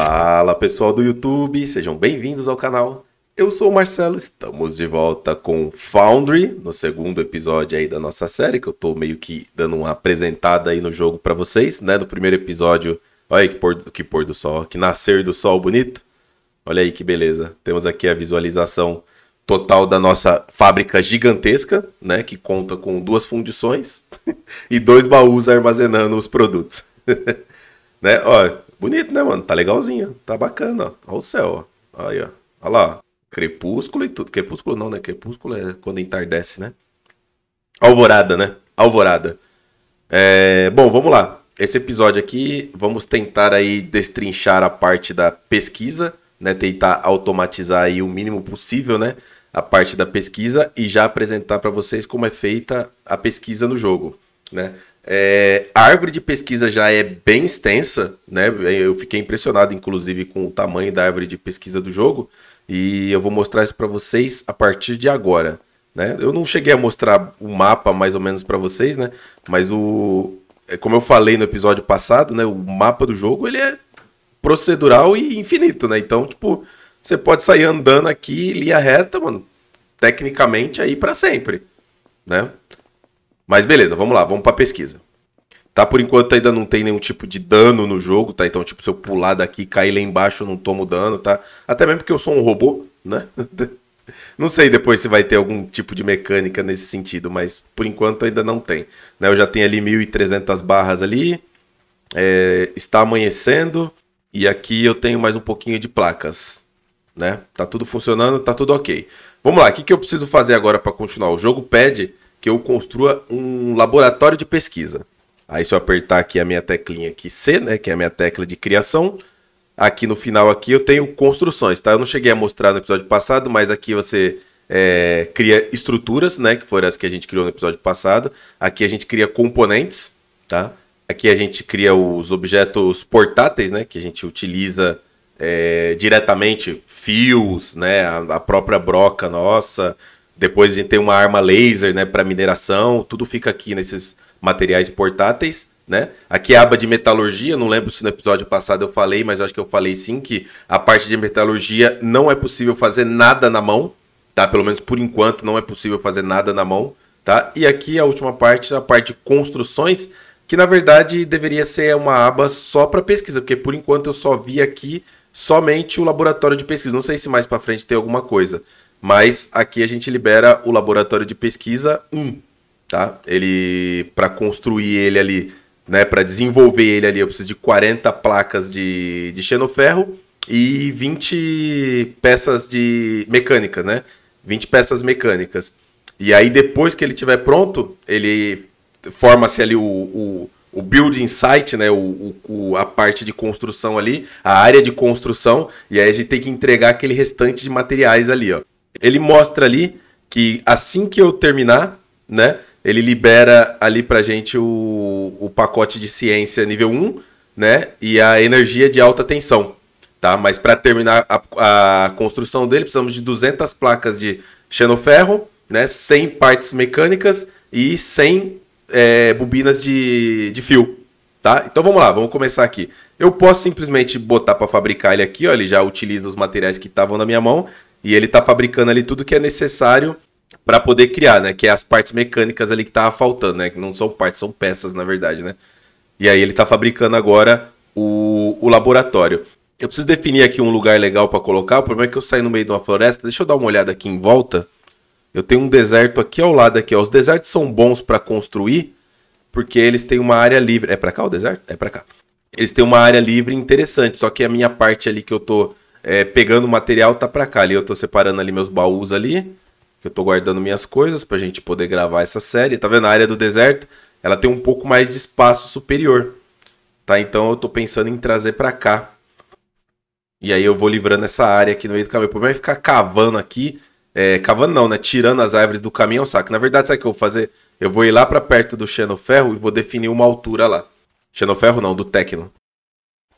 Fala pessoal do YouTube, sejam bem-vindos ao canal. Eu sou o Marcelo, estamos de volta com Foundry, no segundo episódio aí da nossa série, que eu tô meio que dando uma apresentada aí no jogo para vocês, né? Do primeiro episódio, olha aí que pôr, que pôr do sol, que nascer do sol bonito. Olha aí que beleza. Temos aqui a visualização total da nossa fábrica gigantesca, né? Que conta com duas fundições e dois baús armazenando os produtos. né? Olha. Bonito, né, mano? Tá legalzinho. Tá bacana, ó. Olha o céu, ó. Aí, ó. Olha lá. Crepúsculo e tudo. Crepúsculo não, né? Crepúsculo é quando entardece, né? Alvorada, né? Alvorada. É... Bom, vamos lá. Esse episódio aqui, vamos tentar aí destrinchar a parte da pesquisa, né? Tentar automatizar aí o mínimo possível, né? A parte da pesquisa e já apresentar para vocês como é feita a pesquisa no jogo, né? É, a árvore de pesquisa já é bem extensa, né? Eu fiquei impressionado, inclusive, com o tamanho da árvore de pesquisa do jogo. E eu vou mostrar isso para vocês a partir de agora. Né? Eu não cheguei a mostrar o mapa mais ou menos para vocês, né? Mas o, é, como eu falei no episódio passado, né? O mapa do jogo ele é procedural e infinito, né? Então, tipo, você pode sair andando aqui linha reta, mano, tecnicamente aí para sempre, né? Mas beleza, vamos lá, vamos pra pesquisa. Tá, por enquanto ainda não tem nenhum tipo de dano no jogo, tá? Então, tipo, se eu pular daqui e cair lá embaixo, eu não tomo dano, tá? Até mesmo porque eu sou um robô, né? não sei depois se vai ter algum tipo de mecânica nesse sentido, mas por enquanto ainda não tem. Né? Eu já tenho ali 1.300 barras ali, é, está amanhecendo e aqui eu tenho mais um pouquinho de placas, né? Tá tudo funcionando, tá tudo ok. Vamos lá, o que, que eu preciso fazer agora para continuar? O jogo pede que eu construa um laboratório de pesquisa. Aí se eu apertar aqui a minha teclinha aqui C, né, que é a minha tecla de criação, aqui no final aqui eu tenho construções, tá? Eu não cheguei a mostrar no episódio passado, mas aqui você é, cria estruturas, né, que foram as que a gente criou no episódio passado. Aqui a gente cria componentes, tá? Aqui a gente cria os objetos portáteis, né, que a gente utiliza é, diretamente, fios, né, a, a própria broca nossa, depois a gente tem uma arma laser, né, para mineração, tudo fica aqui nesses materiais portáteis, né? Aqui é a aba de metalurgia, não lembro se no episódio passado eu falei, mas acho que eu falei sim que a parte de metalurgia não é possível fazer nada na mão, tá? Pelo menos por enquanto não é possível fazer nada na mão, tá? E aqui a última parte, a parte de construções, que na verdade deveria ser uma aba só para pesquisa, porque por enquanto eu só vi aqui somente o laboratório de pesquisa. Não sei se mais para frente tem alguma coisa. Mas aqui a gente libera o laboratório de pesquisa 1, tá? Ele para construir ele ali, né, para desenvolver ele ali, eu preciso de 40 placas de de xenoferro e 20 peças de mecânicas, né? 20 peças mecânicas. E aí depois que ele tiver pronto, ele forma-se ali o, o, o, building site, né? O, o, a parte de construção ali, a área de construção, e aí a gente tem que entregar aquele restante de materiais ali, ó ele mostra ali que assim que eu terminar, né, ele libera ali pra gente o, o pacote de ciência nível 1, né, e a energia de alta tensão, tá? Mas para terminar a, a, construção dele, precisamos de 200 placas de xenoferro, né, 100 partes mecânicas e 100 é, bobinas de, de fio, tá? Então vamos lá, vamos começar aqui. Eu posso simplesmente botar para fabricar ele aqui, ó, ele já utiliza os materiais que estavam na minha mão e ele tá fabricando ali tudo que é necessário para poder criar, né? Que é as partes mecânicas ali que tava faltando, né? Que não são partes, são peças, na verdade, né? E aí ele tá fabricando agora o, o laboratório. Eu preciso definir aqui um lugar legal para colocar. O problema é que eu saí no meio de uma floresta. Deixa eu dar uma olhada aqui em volta. Eu tenho um deserto aqui ao lado aqui, ó. Os desertos são bons para construir porque eles têm uma área livre. É para cá o deserto? É para cá. Eles têm uma área livre interessante, só que a minha parte ali que eu tô é, pegando o material, tá pra cá. Ali eu tô separando ali meus baús ali, que eu tô guardando minhas coisas pra gente poder gravar essa série. Tá vendo? A área do deserto, ela tem um pouco mais de espaço superior, tá? Então eu tô pensando em trazer pra cá. E aí eu vou livrando essa área aqui no meio do caminho. O problema é ficar cavando aqui, é, cavando não, né? Tirando as árvores do caminho é saco. Na verdade, sabe o que eu vou fazer? Eu vou ir lá para perto do Xenoferro e vou definir uma altura lá. Xenoferro não, do Tecno.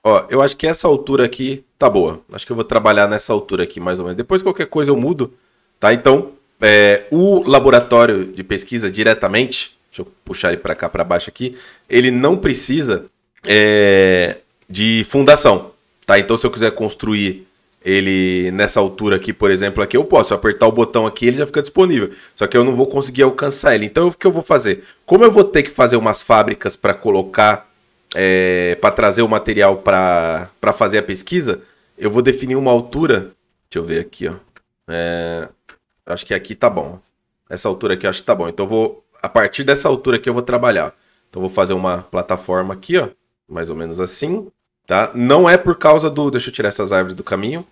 Ó, eu acho que essa altura aqui tá boa. Acho que eu vou trabalhar nessa altura aqui, mais ou menos. Depois qualquer coisa eu mudo, tá? Então, é, o laboratório de pesquisa diretamente, deixa eu puxar ele para cá, para baixo aqui, ele não precisa é, de fundação, tá? Então, se eu quiser construir ele nessa altura aqui, por exemplo, aqui eu posso apertar o botão aqui, ele já fica disponível. Só que eu não vou conseguir alcançar ele. Então, o que eu vou fazer? Como eu vou ter que fazer umas fábricas para colocar é, para trazer o material para fazer a pesquisa, eu vou definir uma altura. Deixa eu ver aqui, ó. É, acho que aqui tá bom. Essa altura aqui acho que tá bom. Então eu vou. A partir dessa altura aqui eu vou trabalhar. Então eu vou fazer uma plataforma aqui, ó. Mais ou menos assim. Tá? Não é por causa do. Deixa eu tirar essas árvores do caminho.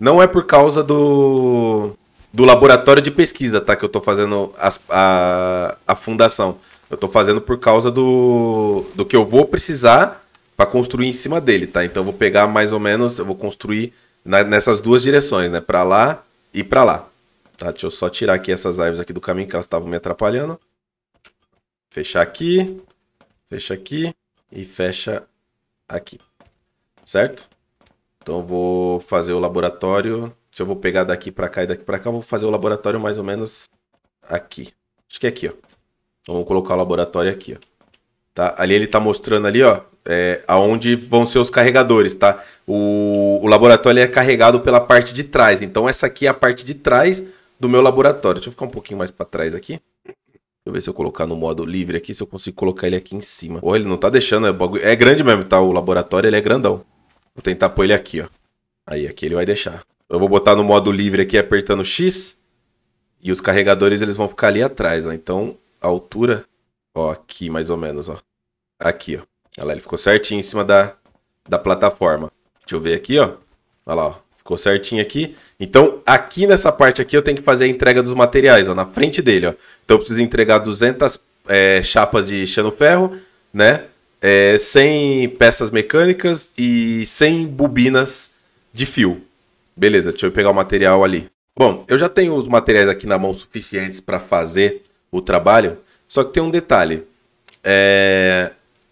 Não é por causa do. Do laboratório de pesquisa, tá? Que eu tô fazendo a, a, a fundação. Eu tô fazendo por causa do, do que eu vou precisar para construir em cima dele, tá? Então eu vou pegar mais ou menos, eu vou construir na, nessas duas direções, né? Para lá e para lá. Tá? Deixa eu só tirar aqui essas árvores aqui do caminho que elas estavam me atrapalhando. Fechar aqui, fecha aqui e fecha aqui. Certo? Então eu vou fazer o laboratório. Se eu vou pegar daqui para cá e daqui para cá, eu vou fazer o laboratório mais ou menos aqui. Acho que é aqui, ó. Então, Vamos colocar o laboratório aqui, ó. Tá? Ali ele está mostrando ali, ó, é, aonde vão ser os carregadores, tá? O, o laboratório é carregado pela parte de trás. Então essa aqui é a parte de trás do meu laboratório. Deixa eu ficar um pouquinho mais para trás aqui. Deixa eu ver se eu colocar no modo livre aqui, se eu consigo colocar ele aqui em cima. Ou ele não tá deixando, é, é grande mesmo, tá? O laboratório, ele é grandão. Vou tentar pôr ele aqui, ó. Aí, aqui ele vai deixar. Eu vou botar no modo livre aqui, apertando X. E os carregadores, eles vão ficar ali atrás, ó. Então, altura, ó, aqui mais ou menos, ó. Aqui, ó. Olha lá, ele ficou certinho em cima da, da plataforma. Deixa eu ver aqui, ó. Olha lá, ó. Ficou certinho aqui. Então, aqui nessa parte aqui, eu tenho que fazer a entrega dos materiais, ó, na frente dele, ó. Então, eu preciso entregar 200 é, chapas de ferro, né? É, 100 peças mecânicas e 100 bobinas de fio. Beleza, deixa eu pegar o material ali. Bom, eu já tenho os materiais aqui na mão suficientes para fazer o trabalho. Só que tem um detalhe. É,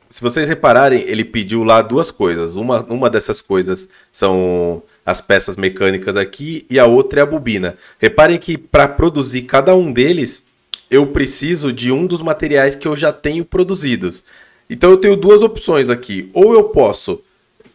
se vocês repararem, ele pediu lá duas coisas. Uma, uma dessas coisas são as peças mecânicas aqui e a outra é a bobina. Reparem que para produzir cada um deles, eu preciso de um dos materiais que eu já tenho produzidos. Então eu tenho duas opções aqui. Ou eu posso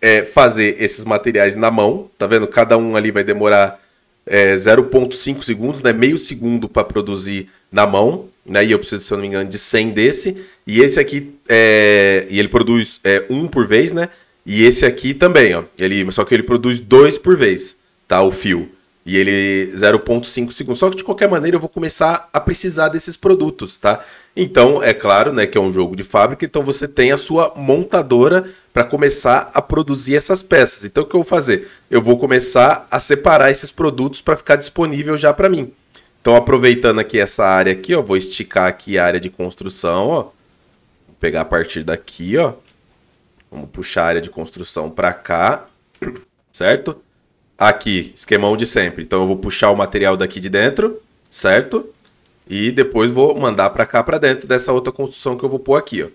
é, fazer esses materiais na mão, tá vendo? Cada um ali vai demorar é, 0,5 segundos, né? meio segundo para produzir na mão né? E eu preciso, se eu não me engano, de 100 desse. E esse aqui, é, e ele produz é, um por vez, né? E esse aqui também, ó. Ele, só que ele produz dois por vez, tá? O fio. E ele 0.5 segundos. Só que de qualquer maneira eu vou começar a precisar desses produtos, tá? Então, é claro, né, que é um jogo de fábrica, então você tem a sua montadora para começar a produzir essas peças. Então o que eu vou fazer? Eu vou começar a separar esses produtos para ficar disponível já para mim. Então, aproveitando aqui essa área aqui, ó, vou esticar aqui a área de construção, ó. Vou pegar a partir daqui, ó. Vamos puxar a área de construção para cá, certo? Aqui, esquemão de sempre. Então, eu vou puxar o material daqui de dentro, certo? E depois vou mandar para cá, para dentro dessa outra construção que eu vou pôr aqui, ó.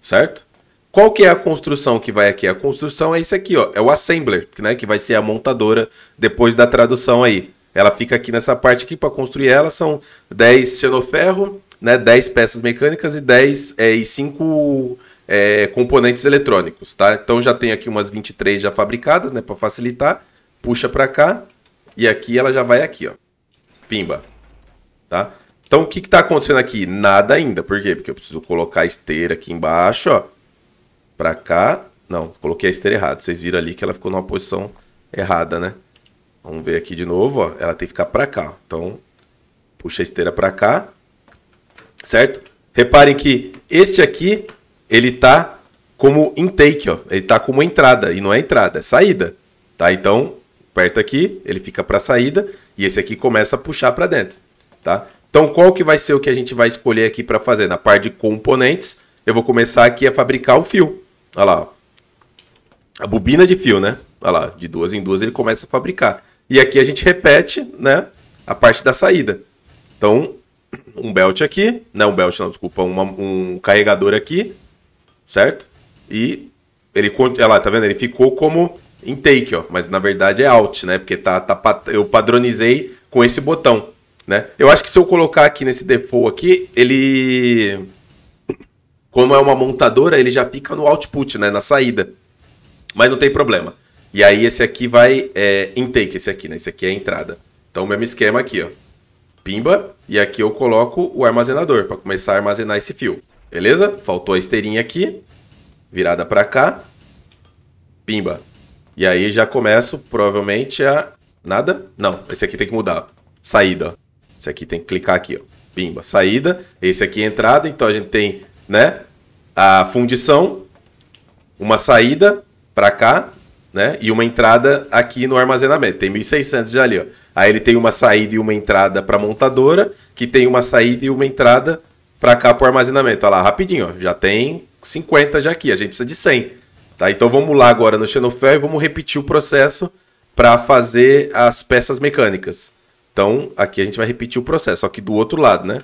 Certo? Qual que é a construção que vai aqui? A construção é isso aqui, ó. É o assembler, né? Que vai ser a montadora depois da tradução aí. Ela fica aqui nessa parte aqui para construir ela. São 10 xenoferro, né, 10 peças mecânicas e 10 é, e 5 é, componentes eletrônicos, tá? Então já tem aqui umas 23 já fabricadas, né, para facilitar. Puxa para cá e aqui ela já vai aqui, ó. Pimba. Tá? Então o que que tá acontecendo aqui? Nada ainda. Por quê? Porque eu preciso colocar a esteira aqui embaixo, ó. Para cá. Não, coloquei a esteira errada. Vocês viram ali que ela ficou numa posição errada, né? Vamos ver aqui de novo, ó. Ela tem que ficar para cá. Então, puxa a esteira para cá. Certo? Reparem que este aqui, ele tá como intake, ó. Ele tá como entrada e não é entrada, é saída, tá? Então, aperta aqui, ele fica para saída e esse aqui começa a puxar para dentro, tá? Então, qual que vai ser o que a gente vai escolher aqui para fazer? Na parte de componentes, eu vou começar aqui a fabricar o fio. Olha lá, ó. a bobina de fio, né? Olha lá, de duas em duas ele começa a fabricar. E aqui a gente repete, né, a parte da saída. Então, um belt aqui, não, né, um belt não, desculpa, uma, um carregador aqui, certo? E ele, olha lá, tá vendo? Ele ficou como intake, ó, mas na verdade é out, né? Porque tá, tá, eu padronizei com esse botão, né? Eu acho que se eu colocar aqui nesse default aqui, ele... Como é uma montadora, ele já fica no output, né? Na saída. Mas não tem problema. E aí esse aqui vai é, intake, esse aqui, né? Esse aqui é a entrada. Então o mesmo esquema aqui, ó. Pimba, e aqui eu coloco o armazenador para começar a armazenar esse fio. Beleza? Faltou a esteirinha aqui, virada para cá. Pimba. E aí já começo provavelmente a nada? Não, esse aqui tem que mudar. Saída, ó. Esse aqui tem que clicar aqui, ó. Pimba, saída. Esse aqui é entrada, então a gente tem, né, a fundição, uma saída para cá né? E uma entrada aqui no armazenamento. Tem 1.600 já ali, ó. Aí ele tem uma saída e uma entrada para montadora, que tem uma saída e uma entrada para cá para o armazenamento. Olha lá, rapidinho, ó. Já tem 50 já aqui, a gente precisa de 100. Tá? Então vamos lá agora no Xenofel e vamos repetir o processo para fazer as peças mecânicas. Então aqui a gente vai repetir o processo, só que do outro lado, né?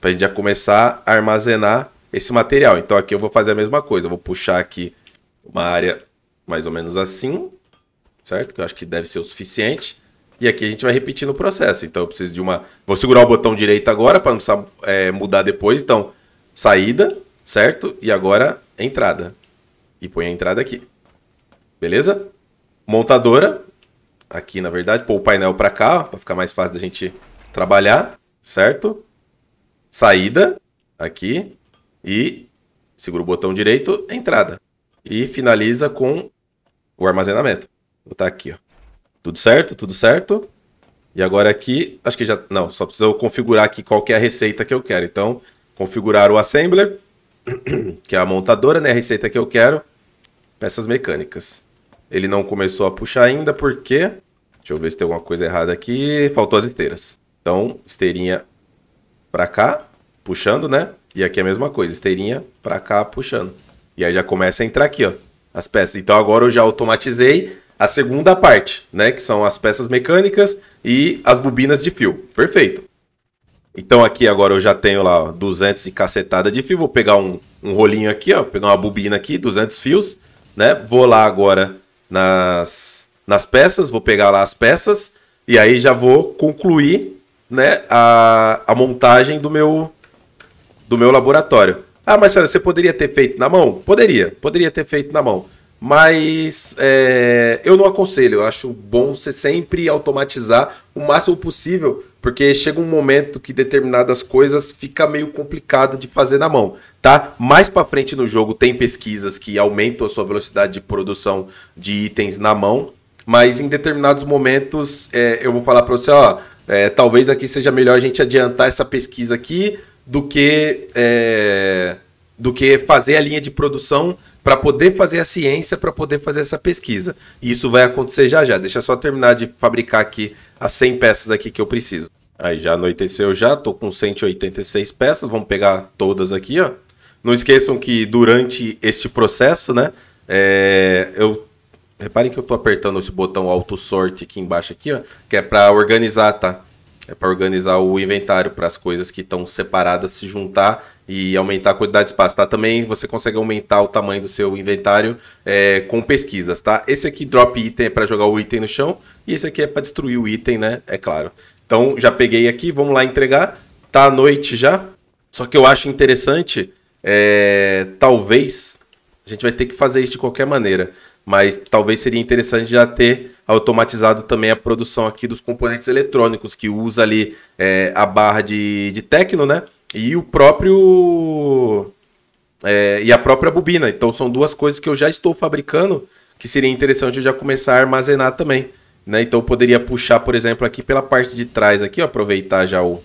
Para a gente já começar a armazenar esse material. Então aqui eu vou fazer a mesma coisa, eu vou puxar aqui uma área mais ou menos assim, certo? Que eu acho que deve ser o suficiente. E aqui a gente vai repetindo o processo. Então eu preciso de uma. Vou segurar o botão direito agora para não precisar é, mudar depois. Então, saída, certo? E agora entrada. E põe a entrada aqui. Beleza? Montadora. Aqui, na verdade, pôr o painel para cá, para ficar mais fácil da gente trabalhar, certo? Saída, aqui. E segura o botão direito, entrada. E finaliza com o armazenamento. Vou botar aqui, ó. Tudo certo, tudo certo. E agora aqui, acho que já... Não, só preciso configurar aqui qual é a receita que eu quero. Então, configurar o assembler, que é a montadora, né? A receita que eu quero. Peças mecânicas. Ele não começou a puxar ainda, porque... Deixa eu ver se tem alguma coisa errada aqui. Faltou as esteiras. Então, esteirinha para cá, puxando, né? E aqui é a mesma coisa, esteirinha para cá, puxando. E aí já começa a entrar aqui, ó as peças. Então agora eu já automatizei a segunda parte, né? Que são as peças mecânicas e as bobinas de fio. Perfeito. Então aqui agora eu já tenho lá 200 e cacetada de fio. Vou pegar um, um rolinho aqui, ó, pegar uma bobina aqui, 200 fios, né? Vou lá agora nas, nas peças, vou pegar lá as peças e aí já vou concluir, né, a, a montagem do meu do meu laboratório. Ah, Marcelo, você poderia ter feito na mão? Poderia, poderia ter feito na mão. Mas é, eu não aconselho, eu acho bom você sempre automatizar o máximo possível, porque chega um momento que determinadas coisas fica meio complicado de fazer na mão, tá? Mais para frente no jogo tem pesquisas que aumentam a sua velocidade de produção de itens na mão, mas em determinados momentos é, eu vou falar para você, ó, é, talvez aqui seja melhor a gente adiantar essa pesquisa aqui, do que é, do que fazer a linha de produção para poder fazer a ciência, para poder fazer essa pesquisa. E isso vai acontecer já já. Deixa só terminar de fabricar aqui as 100 peças aqui que eu preciso. Aí já anoiteceu já, tô com 186 peças, vamos pegar todas aqui, ó. Não esqueçam que durante este processo, né, é, eu reparem que eu tô apertando esse botão auto sort aqui embaixo aqui, ó, que é para organizar, tá? é para organizar o inventário, para as coisas que estão separadas se juntar e aumentar a quantidade de espaço, tá? Também você consegue aumentar o tamanho do seu inventário é, com pesquisas, tá? Esse aqui, drop item, é para jogar o item no chão e esse aqui é para destruir o item, né? É claro. Então, já peguei aqui, vamos lá entregar. Tá à noite já. Só que eu acho interessante, é, talvez, a gente vai ter que fazer isso de qualquer maneira, mas talvez seria interessante já ter automatizado também a produção aqui dos componentes eletrônicos, que usa ali é, a barra de, de tecno, né? E o próprio. É, e a própria bobina. Então são duas coisas que eu já estou fabricando que seria interessante eu já começar a armazenar também. Né? Então eu poderia puxar, por exemplo, aqui pela parte de trás aqui, ó, aproveitar já o,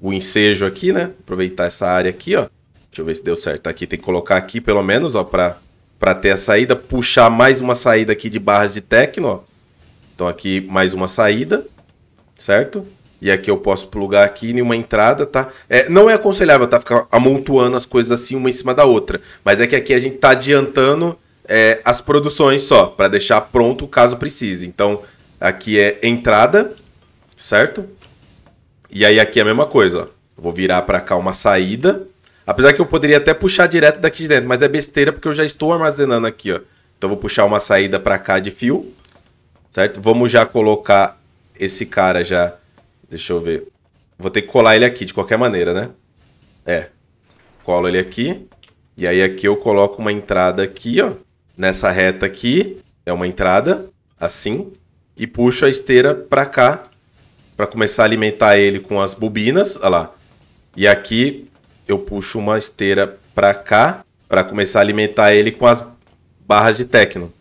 o ensejo aqui, né? Aproveitar essa área aqui, ó. Deixa eu ver se deu certo. Aqui tem que colocar aqui pelo menos, ó, para ter a saída, puxar mais uma saída aqui de barras de tecno, ó. Então aqui mais uma saída, certo? E aqui eu posso plugar aqui em uma entrada, tá? É, não é aconselhável, tá? Ficar amontoando as coisas assim uma em cima da outra. Mas é que aqui a gente tá adiantando é, as produções só, para deixar pronto caso precise. Então aqui é entrada, certo? E aí aqui é a mesma coisa, ó. vou virar para cá uma saída. Apesar que eu poderia até puxar direto daqui de dentro, mas é besteira porque eu já estou armazenando aqui, ó. Então eu vou puxar uma saída para cá de fio, certo? Vamos já colocar esse cara já. Deixa eu ver. Vou ter que colar ele aqui de qualquer maneira, né? É. Colo ele aqui. E aí aqui eu coloco uma entrada aqui, ó. Nessa reta aqui é uma entrada, assim. E puxo a esteira para cá para começar a alimentar ele com as bobinas, olha lá. E aqui eu puxo uma esteira para cá para começar a alimentar ele com as barras de tecno.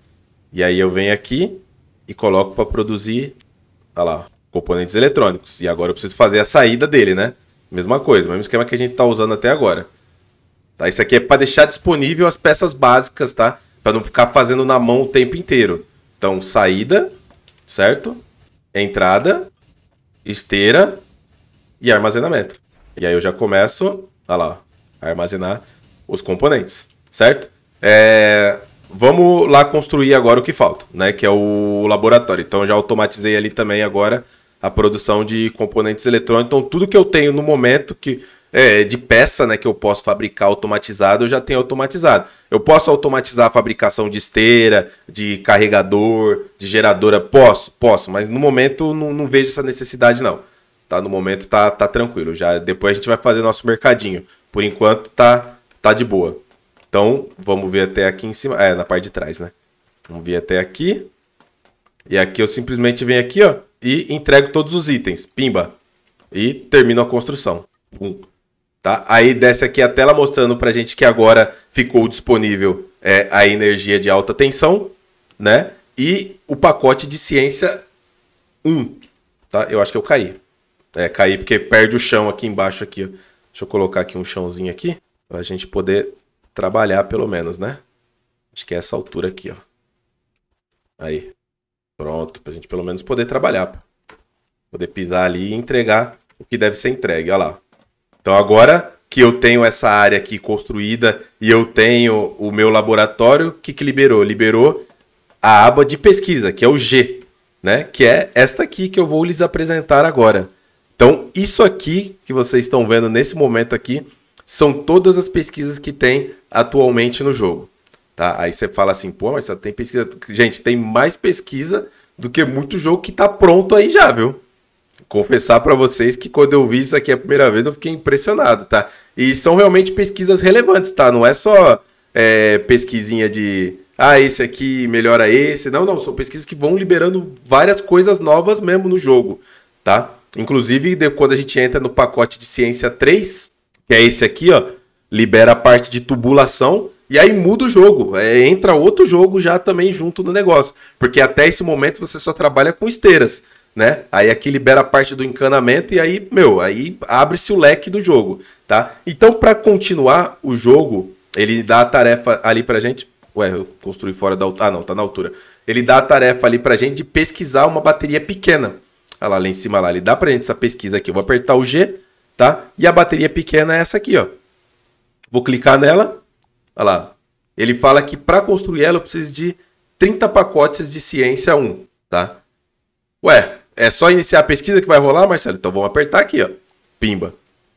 E aí eu venho aqui e coloco para produzir, tá lá, componentes eletrônicos. E agora eu preciso fazer a saída dele, né? Mesma coisa, mesmo esquema que a gente está usando até agora. Tá, isso aqui é para deixar disponível as peças básicas, tá? Para não ficar fazendo na mão o tempo inteiro. Então, saída, certo? Entrada, esteira e armazenamento. E aí eu já começo, olha tá lá, a armazenar os componentes, certo? É, vamos lá construir agora o que falta, né? Que é o laboratório. Então já automatizei ali também agora a produção de componentes eletrônicos. Então tudo que eu tenho no momento que é, de peça, né, que eu posso fabricar automatizado, eu já tenho automatizado. Eu posso automatizar a fabricação de esteira, de carregador, de geradora, posso, posso, mas no momento não, não vejo essa necessidade não. Tá, no momento tá, tá tranquilo. Já depois a gente vai fazer nosso mercadinho. Por enquanto tá tá de boa. Então, vamos ver até aqui em cima. É, na parte de trás, né? Vamos vir até aqui. E aqui eu simplesmente venho aqui, ó, e entrego todos os itens. Pimba. E termino a construção. Pum. Tá? Aí desce aqui a tela mostrando pra gente que agora ficou disponível é, a energia de alta tensão, né? E o pacote de ciência 1. Tá? Eu acho que eu caí. É, caí porque perde o chão aqui embaixo aqui, ó. Deixa eu colocar aqui um chãozinho aqui, pra gente poder trabalhar pelo menos, né? Acho que é essa altura aqui, ó. Aí. Pronto, pra gente pelo menos poder trabalhar. Poder pisar ali e entregar o que deve ser entregue, ó lá. Então agora que eu tenho essa área aqui construída e eu tenho o meu laboratório, o que, que liberou? Liberou a aba de pesquisa, que é o G, né? Que é esta aqui que eu vou lhes apresentar agora. Então, isso aqui que vocês estão vendo nesse momento aqui são todas as pesquisas que tem atualmente no jogo. Tá? Aí você fala assim, pô, mas só tem pesquisa. Gente, tem mais pesquisa do que muito jogo que tá pronto aí já, viu? Confessar para vocês que quando eu vi isso aqui a primeira vez, eu fiquei impressionado, tá? E são realmente pesquisas relevantes, tá? Não é só é, pesquisinha de ah, esse aqui melhora esse. Não, não, são pesquisas que vão liberando várias coisas novas mesmo no jogo, tá? Inclusive, quando a gente entra no pacote de ciência 3, que é esse aqui, ó, libera a parte de tubulação e aí muda o jogo. É, entra outro jogo já também junto no negócio. Porque até esse momento você só trabalha com esteiras, né? Aí aqui libera a parte do encanamento e aí, meu, aí abre-se o leque do jogo, tá? Então, para continuar o jogo, ele dá a tarefa ali pra gente. Ué, eu construí fora da altura. Ah, não, tá na altura. Ele dá a tarefa ali pra gente de pesquisar uma bateria pequena. Olha lá, lá em cima lá, ele dá pra gente essa pesquisa aqui. Eu vou apertar o G tá? E a bateria pequena é essa aqui, ó. Vou clicar nela. Olha lá. Ele fala que para construir ela eu preciso de 30 pacotes de ciência 1, tá? Ué, é só iniciar a pesquisa que vai rolar, Marcelo? Então vamos apertar aqui, ó. Pimba.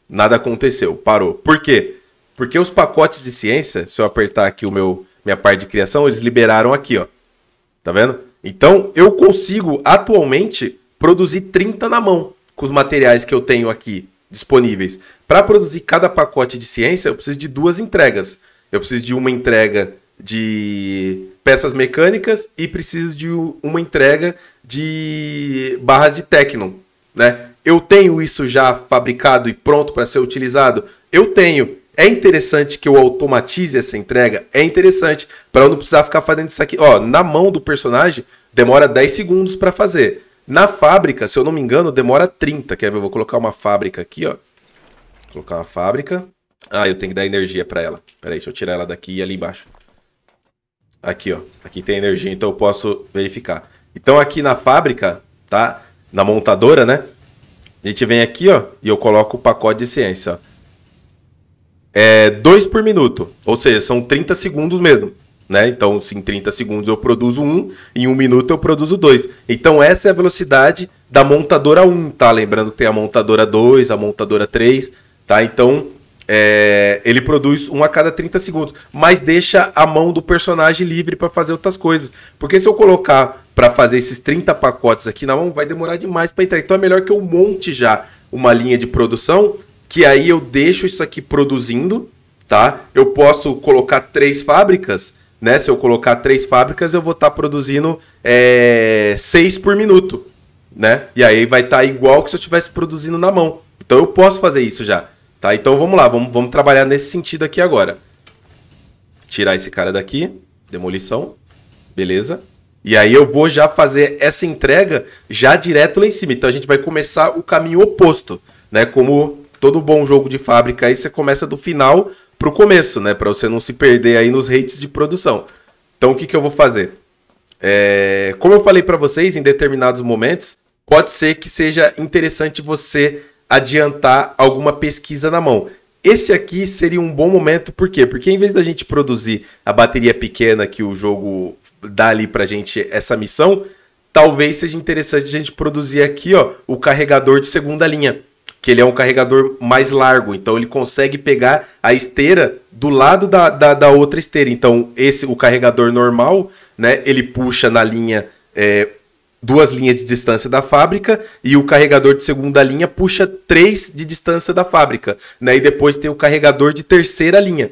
Nada aconteceu, parou. Por quê? Porque os pacotes de ciência, se eu apertar aqui o meu minha parte de criação, eles liberaram aqui, ó. Tá vendo? Então eu consigo atualmente produzir 30 na mão com os materiais que eu tenho aqui disponíveis. Para produzir cada pacote de ciência, eu preciso de duas entregas. Eu preciso de uma entrega de peças mecânicas e preciso de uma entrega de barras de Tecno. né? Eu tenho isso já fabricado e pronto para ser utilizado? Eu tenho. É interessante que eu automatize essa entrega? É interessante para eu não precisar ficar fazendo isso aqui. Ó, na mão do personagem demora 10 segundos para fazer. Na fábrica, se eu não me engano, demora 30. Quer ver? Eu vou colocar uma fábrica aqui, ó. Vou colocar uma fábrica. Ah, eu tenho que dar energia para ela. Peraí, deixa eu tirar ela daqui e ali embaixo. Aqui, ó. Aqui tem energia, então eu posso verificar. Então aqui na fábrica, tá? Na montadora, né? A gente vem aqui, ó, e eu coloco o pacote de ciência, ó. É 2 por minuto, ou seja, são 30 segundos mesmo. Né? Então, se em 30 segundos eu produzo um, em um minuto eu produzo dois. Então, essa é a velocidade da montadora 1, tá? Lembrando que tem a montadora 2, a montadora 3, tá? Então, é... ele produz um a cada 30 segundos, mas deixa a mão do personagem livre para fazer outras coisas. Porque se eu colocar para fazer esses 30 pacotes aqui na mão, vai demorar demais para entrar. Então, é melhor que eu monte já uma linha de produção, que aí eu deixo isso aqui produzindo, tá? Eu posso colocar três fábricas né? Se eu colocar três fábricas, eu vou estar tá produzindo é, seis por minuto. Né? E aí vai estar tá igual que se eu estivesse produzindo na mão. Então eu posso fazer isso já. Tá? Então vamos lá, vamos, vamos trabalhar nesse sentido aqui agora. Tirar esse cara daqui. Demolição. Beleza. E aí eu vou já fazer essa entrega já direto lá em cima. Então a gente vai começar o caminho oposto, né? Como todo bom jogo de fábrica aí você começa do final pro começo, né? Para você não se perder aí nos rates de produção. Então o que, que eu vou fazer? É, como eu falei para vocês, em determinados momentos, pode ser que seja interessante você adiantar alguma pesquisa na mão. Esse aqui seria um bom momento, por quê? Porque em vez da gente produzir a bateria pequena que o jogo dá ali para gente essa missão, talvez seja interessante a gente produzir aqui ó, o carregador de segunda linha que ele é um carregador mais largo, então ele consegue pegar a esteira do lado da, da, da outra esteira. Então esse o carregador normal, né, ele puxa na linha é, duas linhas de distância da fábrica e o carregador de segunda linha puxa três de distância da fábrica, né? E depois tem o carregador de terceira linha,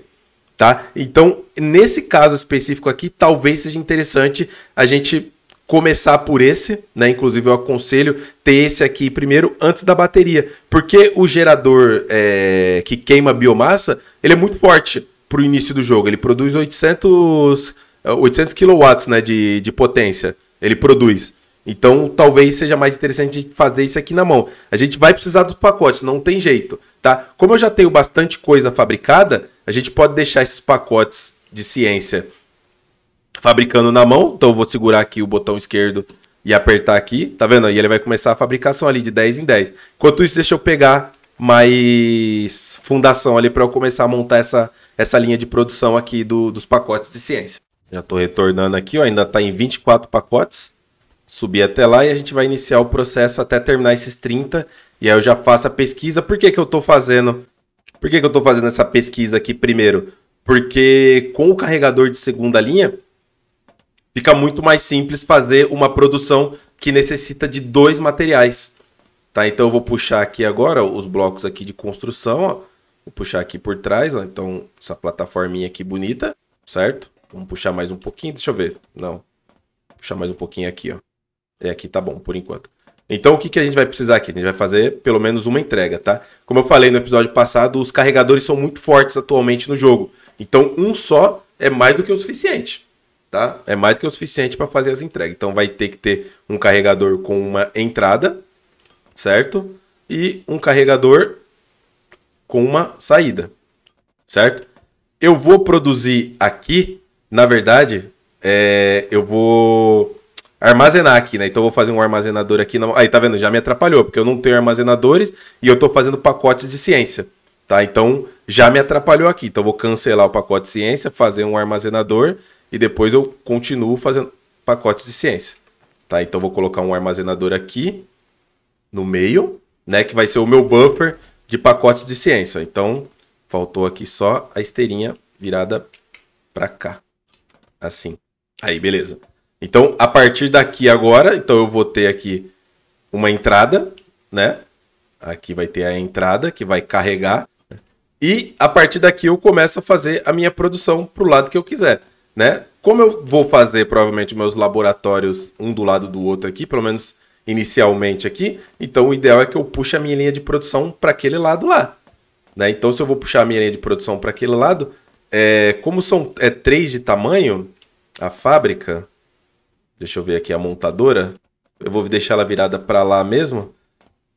tá? Então nesse caso específico aqui, talvez seja interessante a gente começar por esse, né? Inclusive eu aconselho ter esse aqui primeiro antes da bateria, porque o gerador é, que queima biomassa ele é muito forte para o início do jogo. Ele produz 800 800 é, quilowatts, né? De, de potência ele produz. Então, talvez seja mais interessante fazer isso aqui na mão. A gente vai precisar dos pacotes, não tem jeito, tá? Como eu já tenho bastante coisa fabricada, a gente pode deixar esses pacotes de ciência fabricando na mão. Então eu vou segurar aqui o botão esquerdo e apertar aqui, tá vendo? E ele vai começar a fabricação ali de 10 em 10. Enquanto isso, deixa eu pegar mais fundação ali para eu começar a montar essa, essa linha de produção aqui do, dos pacotes de ciência. Já estou retornando aqui, ó, ainda está em 24 pacotes. Subir até lá e a gente vai iniciar o processo até terminar esses 30. E aí eu já faço a pesquisa. Por que, que eu estou fazendo? Por que, que eu estou fazendo essa pesquisa aqui primeiro? Porque com o carregador de segunda linha, fica muito mais simples fazer uma produção que necessita de dois materiais. Tá? Então eu vou puxar aqui agora os blocos aqui de construção, ó. Vou puxar aqui por trás, ó. Então essa plataforminha aqui bonita, certo? Vamos puxar mais um pouquinho, deixa eu ver. Não. Vou puxar mais um pouquinho aqui, ó. É, aqui tá bom, por enquanto. Então, o que, que a gente vai precisar aqui? A gente vai fazer pelo menos uma entrega, tá? Como eu falei no episódio passado, os carregadores são muito fortes atualmente no jogo. Então, um só é mais do que o suficiente tá? É mais do que o suficiente para fazer as entregas. Então vai ter que ter um carregador com uma entrada, certo? E um carregador com uma saída, certo? Eu vou produzir aqui, na verdade, é, eu vou armazenar aqui, né? Então eu vou fazer um armazenador aqui. Na... Aí tá vendo, já me atrapalhou, porque eu não tenho armazenadores e eu tô fazendo pacotes de ciência, tá? Então já me atrapalhou aqui. Então eu vou cancelar o pacote de ciência, fazer um armazenador e depois eu continuo fazendo pacotes de ciência. Tá? Então vou colocar um armazenador aqui no meio, né, que vai ser o meu buffer de pacotes de ciência. Então faltou aqui só a esteirinha virada para cá. Assim. Aí, beleza. Então, a partir daqui agora, então eu vou ter aqui uma entrada, né? Aqui vai ter a entrada que vai carregar. E a partir daqui eu começo a fazer a minha produção para o lado que eu quiser né? Como eu vou fazer provavelmente meus laboratórios um do lado do outro aqui, pelo menos inicialmente aqui, então o ideal é que eu puxe a minha linha de produção para aquele lado lá. Né? Então, se eu vou puxar a minha linha de produção para aquele lado, é, como são é, três de tamanho, a fábrica, deixa eu ver aqui a montadora, eu vou deixar ela virada para lá mesmo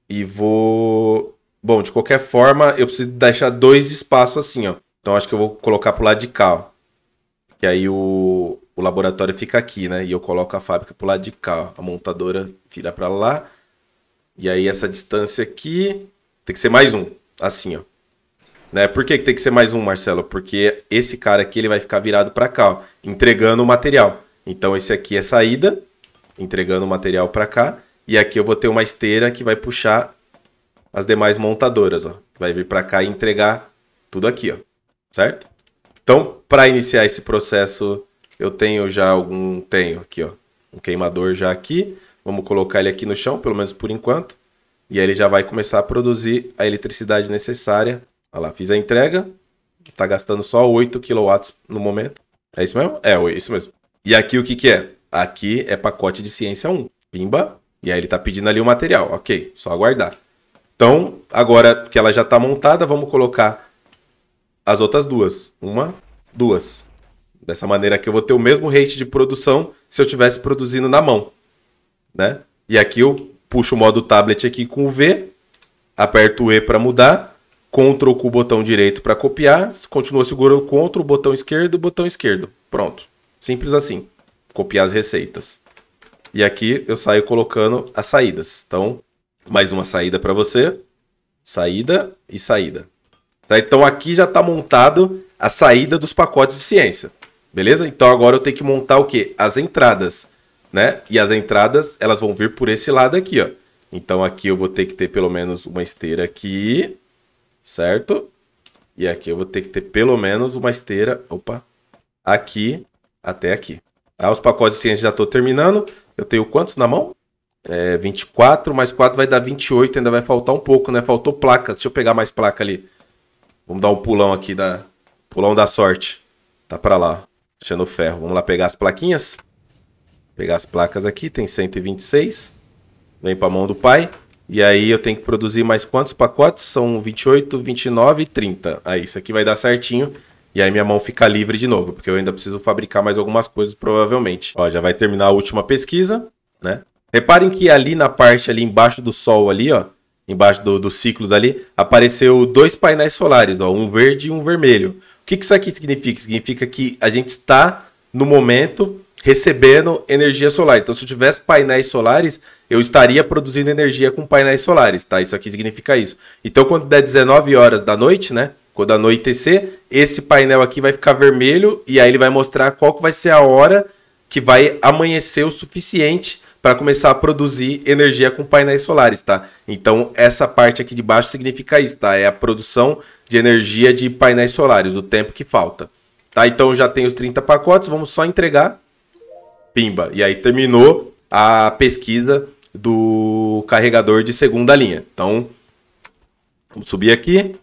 e vou... Bom, de qualquer forma, eu preciso deixar dois espaços assim, ó. Então, acho que eu vou colocar para o lado de cá, ó. Que aí o, o laboratório fica aqui, né? E eu coloco a fábrica pro lado de cá. A montadora vira para lá. E aí essa distância aqui tem que ser mais um. Assim, ó. Né? Por que, que tem que ser mais um, Marcelo? Porque esse cara aqui ele vai ficar virado para cá, ó, entregando o material. Então esse aqui é saída, entregando o material para cá. E aqui eu vou ter uma esteira que vai puxar as demais montadoras, ó. Vai vir para cá e entregar tudo aqui, ó. Certo? Então, para iniciar esse processo, eu tenho já algum. Tenho aqui, ó. Um queimador já aqui. Vamos colocar ele aqui no chão, pelo menos por enquanto. E aí ele já vai começar a produzir a eletricidade necessária. Olha lá, fiz a entrega. Está gastando só 8 kW no momento. É isso mesmo? É, é, isso mesmo. E aqui o que, que é? Aqui é pacote de ciência 1. Pimba. E aí ele está pedindo ali o material. Ok, só aguardar. Então, agora que ela já está montada, vamos colocar as outras duas. Uma, duas. Dessa maneira aqui eu vou ter o mesmo rate de produção se eu estivesse produzindo na mão. Né? E aqui eu puxo o modo tablet aqui com o V, aperto o E para mudar, Ctrl com o botão direito para copiar, continuo segurando Ctrl, botão esquerdo, botão esquerdo. Pronto. Simples assim. Copiar as receitas. E aqui eu saio colocando as saídas. Então, mais uma saída para você. Saída e saída. Tá? Então aqui já está montado a saída dos pacotes de ciência. Beleza? Então agora eu tenho que montar o quê? As entradas, né? E as entradas, elas vão vir por esse lado aqui, ó. Então aqui eu vou ter que ter pelo menos uma esteira aqui, certo? E aqui eu vou ter que ter pelo menos uma esteira, opa, aqui até aqui. Ah, os pacotes de ciência já estou terminando. Eu tenho quantos na mão? É, 24 mais 4 vai dar 28, ainda vai faltar um pouco, né? Faltou placas. Deixa eu pegar mais placa ali. Vamos dar um pulão aqui da. Pulão da sorte. Tá pra lá. Deixando o ferro. Vamos lá pegar as plaquinhas. Pegar as placas aqui. Tem 126. Vem pra mão do pai. E aí eu tenho que produzir mais quantos pacotes? São 28, 29 e 30. Aí isso aqui vai dar certinho. E aí minha mão fica livre de novo, porque eu ainda preciso fabricar mais algumas coisas provavelmente. Ó, já vai terminar a última pesquisa, né? Reparem que ali na parte ali embaixo do sol ali, ó, embaixo do, dos ciclos ali, apareceu dois painéis solares, ó, um verde e um vermelho. O que, que isso aqui significa? Significa que a gente está, no momento, recebendo energia solar. Então, se eu tivesse painéis solares, eu estaria produzindo energia com painéis solares, tá? Isso aqui significa isso. Então, quando der 19 horas da noite, né? Quando anoitecer, esse painel aqui vai ficar vermelho e aí ele vai mostrar qual que vai ser a hora que vai amanhecer o suficiente para começar a produzir energia com painéis solares, tá? Então essa parte aqui de baixo significa isso, tá? É a produção de energia de painéis solares, o tempo que falta. Tá? Então já tem os 30 pacotes, vamos só entregar. Pimba. E aí terminou a pesquisa do carregador de segunda linha. Então, vamos subir aqui,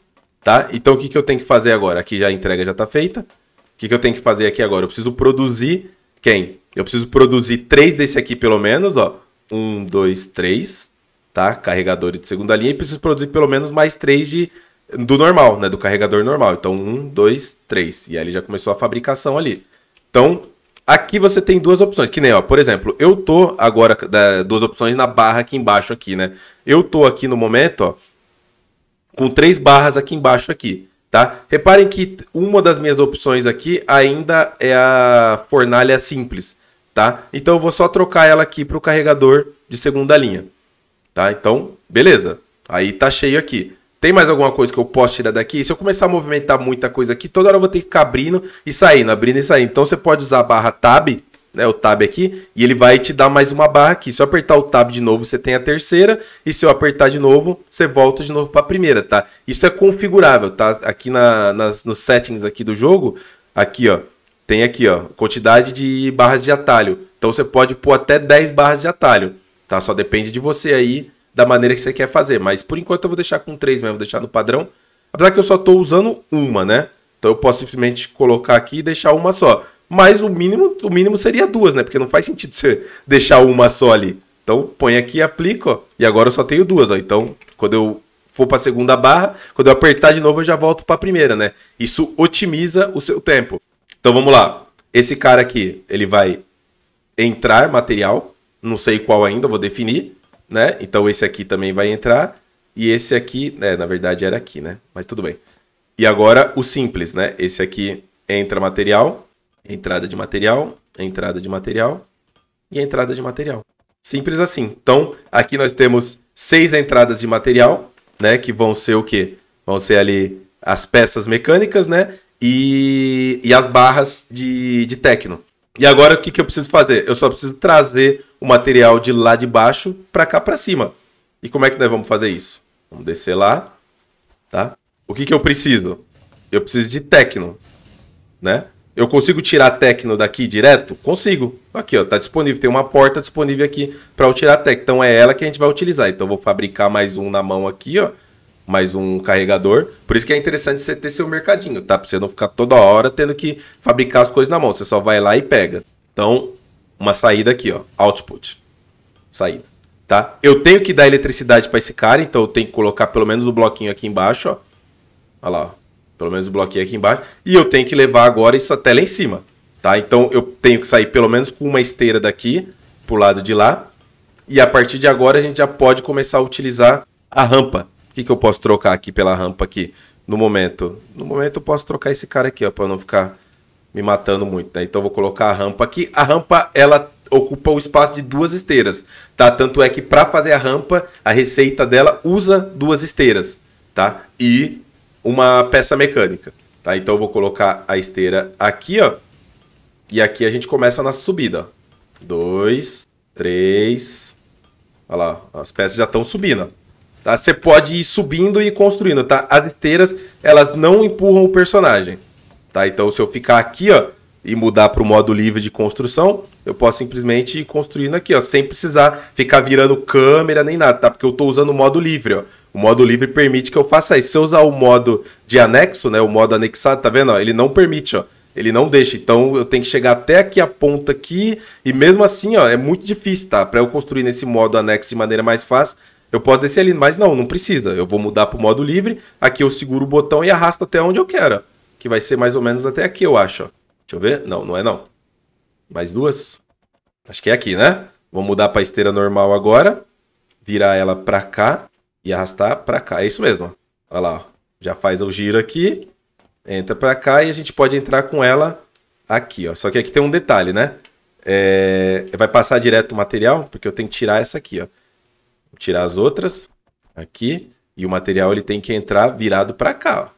tá? Então o que, que eu tenho que fazer agora? Aqui já a entrega já está feita. O que, que eu tenho que fazer aqui agora? Eu preciso produzir quem? Eu preciso produzir três desse aqui pelo menos, ó. Um, dois, três, tá? Carregador de segunda linha. E preciso produzir pelo menos mais três de, do normal, né? Do carregador normal. Então, um, dois, três. E aí ele já começou a fabricação ali. Então, aqui você tem duas opções. Que nem, ó, por exemplo, eu tô agora, da, duas opções na barra aqui embaixo aqui, né? Eu tô aqui no momento, ó, com três barras aqui embaixo aqui tá? Reparem que uma das minhas opções aqui ainda é a fornalha simples tá? Então eu vou só trocar ela aqui para o carregador de segunda linha, tá? Então, beleza. Aí tá cheio aqui. Tem mais alguma coisa que eu posso tirar daqui? Se eu começar a movimentar muita coisa aqui, toda hora eu vou ter que ficar abrindo e saindo, abrindo e saindo. Então você pode usar a barra Tab, né, o Tab aqui, e ele vai te dar mais uma barra aqui. Se eu apertar o Tab de novo, você tem a terceira, e se eu apertar de novo, você volta de novo para a primeira, tá? Isso é configurável, tá? Aqui na, nas, nos settings aqui do jogo, aqui ó, tem aqui, ó, quantidade de barras de atalho. Então você pode pôr até 10 barras de atalho, tá? Só depende de você aí, da maneira que você quer fazer. Mas por enquanto eu vou deixar com 3 mesmo, vou deixar no padrão. Apesar que eu só estou usando uma, né? Então eu posso simplesmente colocar aqui e deixar uma só. Mas o mínimo, o mínimo seria duas, né? Porque não faz sentido você deixar uma só ali. Então põe aqui e aplica, ó. E agora eu só tenho duas, ó. Então quando eu for para a segunda barra, quando eu apertar de novo eu já volto para a primeira, né? Isso otimiza o seu tempo. Então vamos lá. Esse cara aqui, ele vai entrar material, não sei qual ainda, vou definir, né? Então esse aqui também vai entrar e esse aqui, né, na verdade era aqui, né? Mas tudo bem. E agora o simples, né? Esse aqui entra material, entrada de material, entrada de material e entrada de material. Simples assim. Então, aqui nós temos seis entradas de material, né, que vão ser o quê? Vão ser ali as peças mecânicas, né? e, e as barras de, de techno. E agora o que, que eu preciso fazer? Eu só preciso trazer o material de lá de baixo para cá para cima. E como é que nós vamos fazer isso? Vamos descer lá, tá? O que, que eu preciso? Eu preciso de techno, né? Eu consigo tirar techno daqui direto? Consigo. Aqui, ó, tá disponível. Tem uma porta disponível aqui para eu tirar techno. Então é ela que a gente vai utilizar. Então eu vou fabricar mais um na mão aqui, ó mais um carregador. Por isso que é interessante você ter seu mercadinho, tá? Pra você não ficar toda hora tendo que fabricar as coisas na mão. Você só vai lá e pega. Então, uma saída aqui, ó. Output. Saída. Tá? Eu tenho que dar eletricidade para esse cara, então eu tenho que colocar pelo menos o um bloquinho aqui embaixo, ó. Olha lá, ó. Pelo menos o um bloquinho aqui embaixo. E eu tenho que levar agora isso até lá em cima, tá? Então eu tenho que sair pelo menos com uma esteira daqui pro lado de lá. E a partir de agora a gente já pode começar a utilizar a rampa, que, que eu posso trocar aqui pela rampa aqui no momento? No momento eu posso trocar esse cara aqui, ó, para não ficar me matando muito, né? Então eu vou colocar a rampa aqui. A rampa, ela ocupa o espaço de duas esteiras, tá? Tanto é que para fazer a rampa, a receita dela usa duas esteiras, tá? E uma peça mecânica, tá? Então eu vou colocar a esteira aqui, ó. E aqui a gente começa a nossa subida, Dois, três... Olha lá, as peças já estão subindo, Tá? Você pode ir subindo e construindo, tá? As esteiras, elas não empurram o personagem, tá? Então, se eu ficar aqui, ó, e mudar para o modo livre de construção, eu posso simplesmente ir construindo aqui, ó, sem precisar ficar virando câmera nem nada, tá? Porque eu estou usando o modo livre, ó. O modo livre permite que eu faça isso. Se eu usar o modo de anexo, né, o modo anexado, tá vendo? Ó, ele não permite, ó. Ele não deixa, então eu tenho que chegar até aqui a ponta aqui, e mesmo assim, ó, é muito difícil, tá? Para eu construir nesse modo anexo de maneira mais fácil, eu posso descer ali, mas não, não precisa. Eu vou mudar para o modo livre. Aqui eu seguro o botão e arrasto até onde eu quero. Que vai ser mais ou menos até aqui, eu acho. Deixa eu ver. Não, não é não. Mais duas. Acho que é aqui, né? Vou mudar para esteira normal agora. Virar ela para cá e arrastar para cá. É isso mesmo. Olha lá, já faz o giro aqui. Entra para cá e a gente pode entrar com ela aqui, ó. Só que aqui tem um detalhe, né? É... Vai passar direto o material, porque eu tenho que tirar essa aqui, ó tirar as outras aqui e o material ele tem que entrar virado para cá. Ó.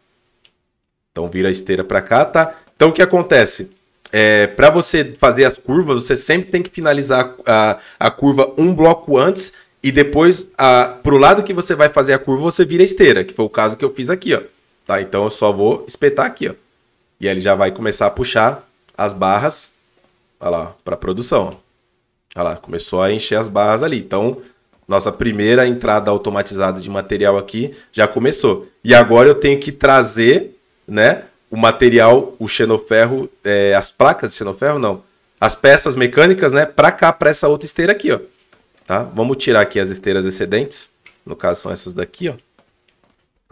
Então vira a esteira para cá, tá? Então o que acontece? É, para você fazer as curvas, você sempre tem que finalizar a, a, a curva um bloco antes e depois para o lado que você vai fazer a curva você vira a esteira, que foi o caso que eu fiz aqui, ó. Tá? Então eu só vou espetar aqui, ó. E ele já vai começar a puxar as barras, olha lá, para produção. Olha lá, começou a encher as barras ali. Então nossa primeira entrada automatizada de material aqui já começou. E agora eu tenho que trazer, né, o material, o xenoferro, é, as placas de xenoferro, não, as peças mecânicas, né, para cá, para essa outra esteira aqui, ó. Tá? Vamos tirar aqui as esteiras excedentes, no caso são essas daqui, ó.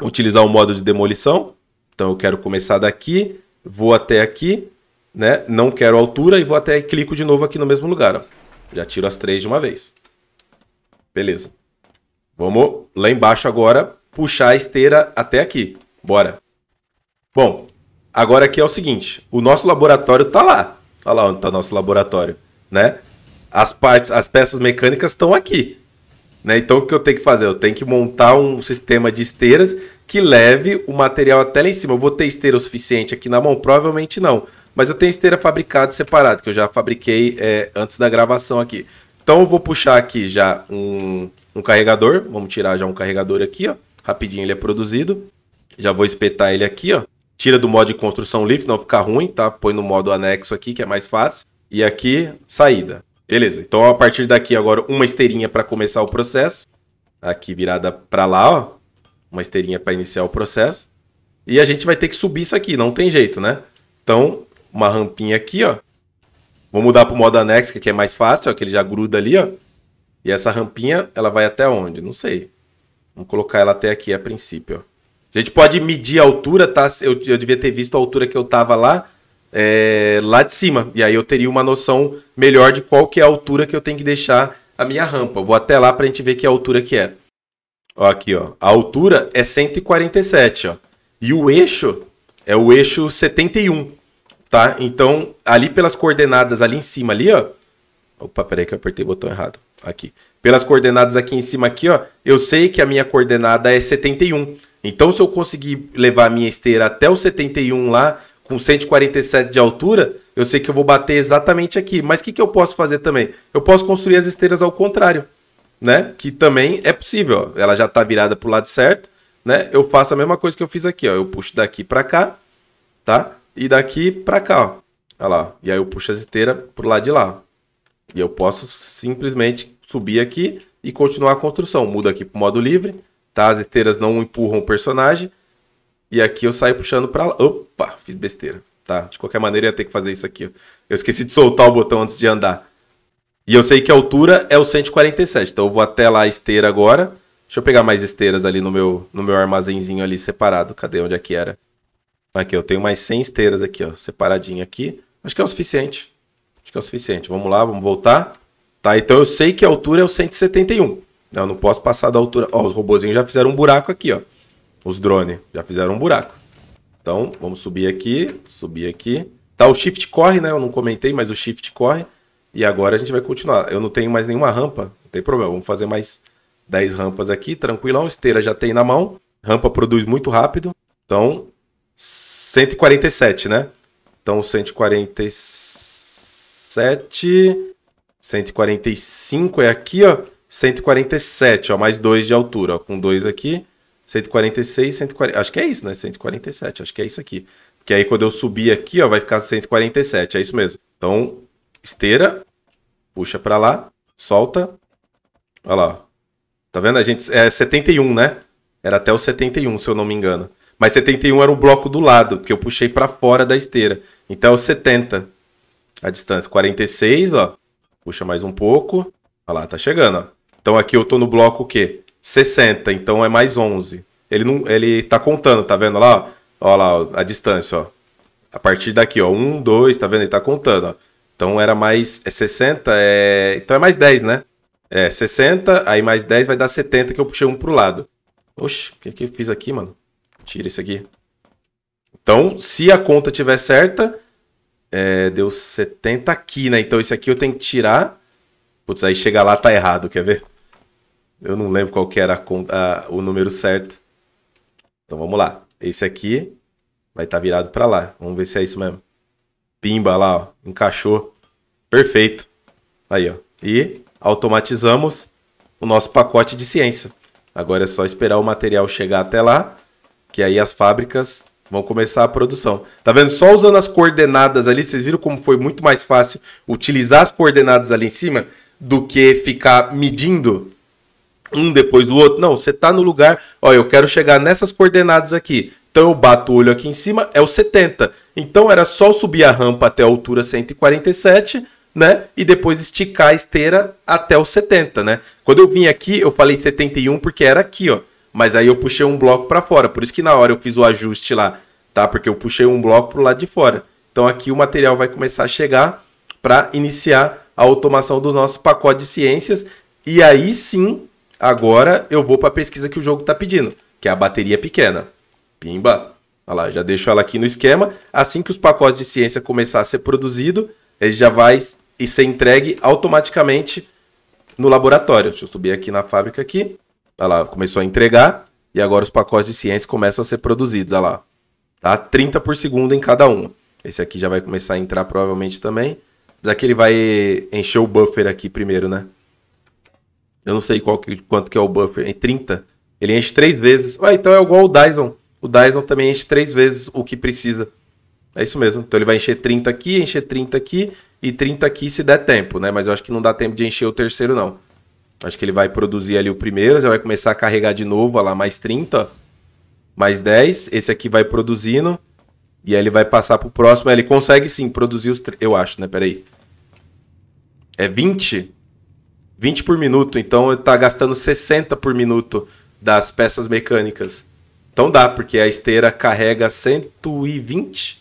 Utilizar o modo de demolição. Então eu quero começar daqui, vou até aqui, né? Não quero altura e vou até e clico de novo aqui no mesmo lugar, ó. Já tiro as três de uma vez. Beleza. Vamos lá embaixo agora, puxar a esteira até aqui. Bora. Bom, agora aqui é o seguinte, o nosso laboratório tá lá. Olha lá onde tá o nosso laboratório, né? As partes, as peças mecânicas estão aqui. Né? Então o que eu tenho que fazer? Eu tenho que montar um sistema de esteiras que leve o material até lá em cima. Eu vou ter esteira o suficiente aqui na mão? Provavelmente não. Mas eu tenho esteira fabricada separada, que eu já fabriquei é, antes da gravação aqui. Então eu vou puxar aqui já um, um carregador. Vamos tirar já um carregador aqui, ó. Rapidinho ele é produzido. Já vou espetar ele aqui, ó. Tira do modo de construção livre, não ficar ruim, tá? Põe no modo anexo aqui, que é mais fácil. E aqui, saída. Beleza. Então a partir daqui agora uma esteirinha para começar o processo. Aqui virada para lá, ó. Uma esteirinha para iniciar o processo. E a gente vai ter que subir isso aqui, não tem jeito, né? Então, uma rampinha aqui, ó. Vou mudar pro modo anexo, que é mais fácil, ó, que ele já gruda ali, ó. E essa rampinha, ela vai até onde? Não sei. Vamos colocar ela até aqui a princípio, ó. A gente pode medir a altura, tá? Eu, eu devia ter visto a altura que eu tava lá, é, lá de cima. E aí eu teria uma noção melhor de qual que é a altura que eu tenho que deixar a minha rampa. Eu vou até lá pra gente ver que é altura que é. Ó, aqui, ó. A altura é 147, ó. E o eixo é o eixo 71 tá? Então, ali pelas coordenadas ali em cima ali, ó. Opa, peraí que eu apertei o botão errado. Aqui. Pelas coordenadas aqui em cima aqui, ó, eu sei que a minha coordenada é 71. Então, se eu conseguir levar a minha esteira até o 71 lá, com 147 de altura, eu sei que eu vou bater exatamente aqui. Mas o que, que eu posso fazer também? Eu posso construir as esteiras ao contrário, né? Que também é possível. Ó. Ela já está virada pro lado certo, né? Eu faço a mesma coisa que eu fiz aqui, ó. Eu puxo daqui para cá, tá? e daqui para cá, Olha lá. E aí eu puxo as esteiras pro lado de lá. E eu posso simplesmente subir aqui e continuar a construção. Muda aqui pro modo livre, tá? As esteiras não empurram o personagem. E aqui eu saio puxando para lá. Opa, fiz besteira. Tá, de qualquer maneira eu ia ter que fazer isso aqui. Eu esqueci de soltar o botão antes de andar. E eu sei que a altura é o 147. Então eu vou até lá a esteira agora. Deixa eu pegar mais esteiras ali no meu, no meu armazenzinho ali separado. Cadê onde aqui é era? Tá aqui, eu tenho mais 100 esteiras aqui, ó, separadinho aqui. Acho que é o suficiente. Acho que é o suficiente. Vamos lá, vamos voltar. Tá, então eu sei que a altura é o 171. Né, eu não posso passar da altura. Ó, os robozinhos já fizeram um buraco aqui, ó. Os drones já fizeram um buraco. Então, vamos subir aqui, subir aqui. Tá, o shift corre, né? Eu não comentei, mas o shift corre. E agora a gente vai continuar. Eu não tenho mais nenhuma rampa, não tem problema. Vamos fazer mais 10 rampas aqui, tranquilão. Esteira já tem na mão. Rampa produz muito rápido. Então, 147, né? Então 147. 145 é aqui, ó. 147, ó. Mais 2 de altura, ó. Com 2 aqui. 146, 140. Acho que é isso, né? 147, acho que é isso aqui. Porque aí quando eu subir aqui, ó, vai ficar 147, é isso mesmo. Então, esteira, puxa para lá, solta. Olha lá. Tá vendo? A gente é 71, né? Era até o 71, se eu não me engano. Mas 71 era o bloco do lado, que eu puxei para fora da esteira. Então 70 é a distância. 46, ó. Puxa mais um pouco. Olha lá, tá chegando, ó. Então aqui eu tô no bloco o quê? 60, então é mais 11. Ele não, ele tá contando, tá vendo lá? Ó, lá, ó, a distância, ó. A partir daqui, ó, 1, 2, tá vendo? Ele tá contando, ó. Então era mais é 60, é, então é mais 10, né? É, 60, aí mais 10 vai dar 70 que eu puxei um pro lado. Oxe, o que que eu fiz aqui, mano? Tira isso aqui. Então, se a conta tiver certa, é, deu 70 aqui, né? Então, isso aqui eu tenho que tirar. Putz, aí chegar lá, tá errado, quer ver? Eu não lembro qual que era a conta, a, o número certo. Então, vamos lá. Esse aqui vai estar tá virado para lá. Vamos ver se é isso mesmo. Pimba lá, ó. Encaixou. Perfeito. Aí, ó. E automatizamos o nosso pacote de ciência. Agora é só esperar o material chegar até lá que aí as fábricas vão começar a produção. Tá vendo? Só usando as coordenadas ali, vocês viram como foi muito mais fácil utilizar as coordenadas ali em cima do que ficar medindo um depois do outro. Não, você tá no lugar, ó, eu quero chegar nessas coordenadas aqui. Então eu bato o olho aqui em cima, é o 70. Então era só subir a rampa até a altura 147, né? E depois esticar a esteira até o 70, né? Quando eu vim aqui, eu falei 71 porque era aqui, ó. Mas aí eu puxei um bloco para fora. Por isso que na hora eu fiz o ajuste lá, tá? Porque eu puxei um bloco pro lado de fora. Então aqui o material vai começar a chegar para iniciar a automação do nosso pacote de ciências. E aí sim, agora eu vou para a pesquisa que o jogo está pedindo, que é a bateria pequena. Pimba! Olha lá, já deixo ela aqui no esquema. Assim que os pacotes de ciência começar a ser produzido, ele já vai e ser entregue automaticamente no laboratório. Deixa eu subir aqui na fábrica aqui. Olha tá lá, começou a entregar e agora os pacotes de ciência começam a ser produzidos. Olha lá. Tá 30 por segundo em cada um. Esse aqui já vai começar a entrar provavelmente também. Daqui ele vai encher o buffer aqui primeiro, né? Eu não sei qual que, quanto que é o buffer. Em é 30. Ele enche três vezes. Ué, então é igual o Dyson. O Dyson também enche três vezes o que precisa. É isso mesmo. Então ele vai encher 30 aqui, encher 30 aqui e 30 aqui se der tempo, né? Mas eu acho que não dá tempo de encher o terceiro, não. Acho que ele vai produzir ali o primeiro, já vai começar a carregar de novo, olha lá, mais 30, mais 10. Esse aqui vai produzindo. E aí ele vai passar pro próximo. ele consegue sim produzir os. Eu acho, né? Peraí. É 20? 20 por minuto. Então ele tá gastando 60 por minuto das peças mecânicas. Então dá, porque a esteira carrega 120.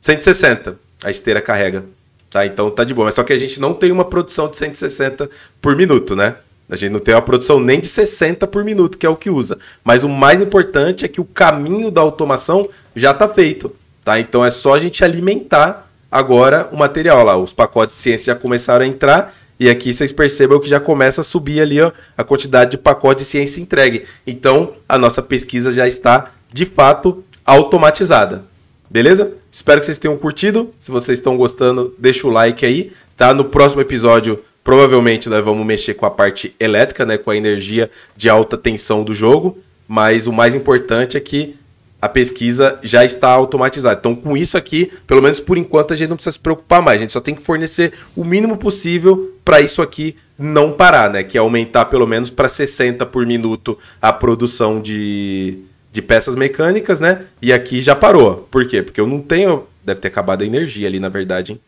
160 a esteira carrega. Tá? Então tá de boa. Mas só que a gente não tem uma produção de 160 por minuto, né? A gente não tem uma produção nem de 60 por minuto, que é o que usa. Mas o mais importante é que o caminho da automação já está feito. Tá? Então é só a gente alimentar agora o material lá. Os pacotes de ciência já começaram a entrar. E aqui vocês percebam que já começa a subir ali ó, a quantidade de pacote de ciência entregue. Então a nossa pesquisa já está de fato automatizada. Beleza? Espero que vocês tenham curtido. Se vocês estão gostando, deixa o like aí. Tá? No próximo episódio Provavelmente nós vamos mexer com a parte elétrica, né, com a energia de alta tensão do jogo, mas o mais importante é que a pesquisa já está automatizada. Então, com isso aqui, pelo menos por enquanto, a gente não precisa se preocupar mais. A gente só tem que fornecer o mínimo possível para isso aqui não parar, né? Que é aumentar pelo menos para 60 por minuto a produção de, de peças mecânicas, né? E aqui já parou. Por quê? Porque eu não tenho. Deve ter acabado a energia ali, na verdade, hein?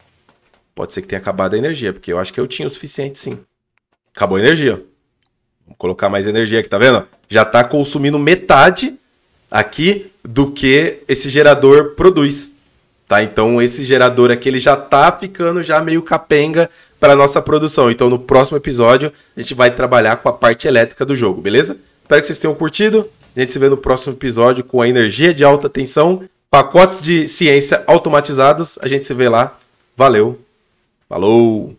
Pode ser que tenha acabado a energia, porque eu acho que eu tinha o suficiente sim. Acabou a energia. Vamos colocar mais energia aqui, tá vendo? Já tá consumindo metade aqui do que esse gerador produz. Tá? Então esse gerador aqui ele já tá ficando já meio capenga para nossa produção. Então no próximo episódio a gente vai trabalhar com a parte elétrica do jogo, beleza? Espero que vocês tenham curtido. A gente se vê no próximo episódio com a energia de alta tensão, pacotes de ciência automatizados. A gente se vê lá. Valeu. Falou!